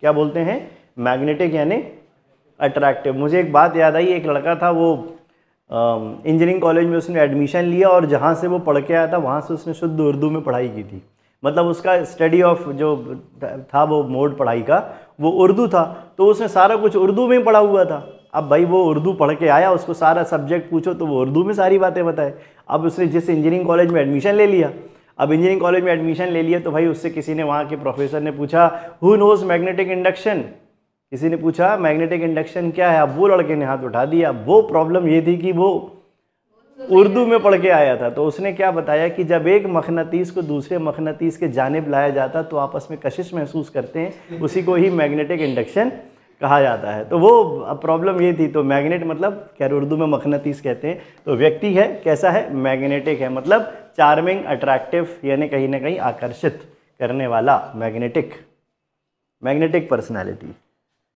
क्या बोलते हैं मैग्नेटिक यानी अट्रैक्टिव मुझे एक बात याद आई एक लड़का था वो इंजीनियरिंग कॉलेज में उसने एडमिशन लिया और जहाँ से वो पढ़ के आया था वहाँ से उसने शुद्ध उर्दू में पढ़ाई की थी मतलब उसका स्टडी ऑफ जो था वो मोड पढ़ाई का वो उर्दू था तो उसने सारा कुछ उर्दू में पढ़ा हुआ था अब भाई वो उर्दू पढ़ के आया उसको सारा सब्जेक्ट पूछो तो वो उर्दू में सारी बातें बताए अब उसने जिस इंजीनियरिंग कॉलेज में एडमिशन ले लिया अब इंजीनियरिंग कॉलेज में एडमिशन ले लिया तो भाई उससे किसी ने वहाँ के प्रोफेसर ने पूछा हु नोज मैग्नेटिक इंडक्शन किसी ने पूछा मैग्नेटिक इंडक्शन क्या है अब वो लड़के ने हाथ उठा दिया वो प्रॉब्लम ये थी कि वो उर्दू में पढ़ के आया था तो उसने क्या बताया कि जब एक मखनतीस को दूसरे मखनतीस के जानब लाया जाता तो आपस में कशिश महसूस करते हैं उसी को ही मैग्नेटिक इंडक्शन कहा जाता है तो वो प्रॉब्लम ये थी तो मैग्नेट मतलब खैर उर्दू में मखनतीस कहते हैं तो व्यक्ति है कैसा है मैग्नेटिक है मतलब चार्मिंग अट्रैक्टिव यानी कहीं ना कहीं आकर्षित करने वाला मैग्नेटिक मैग्नेटिक पर्सनैलिटी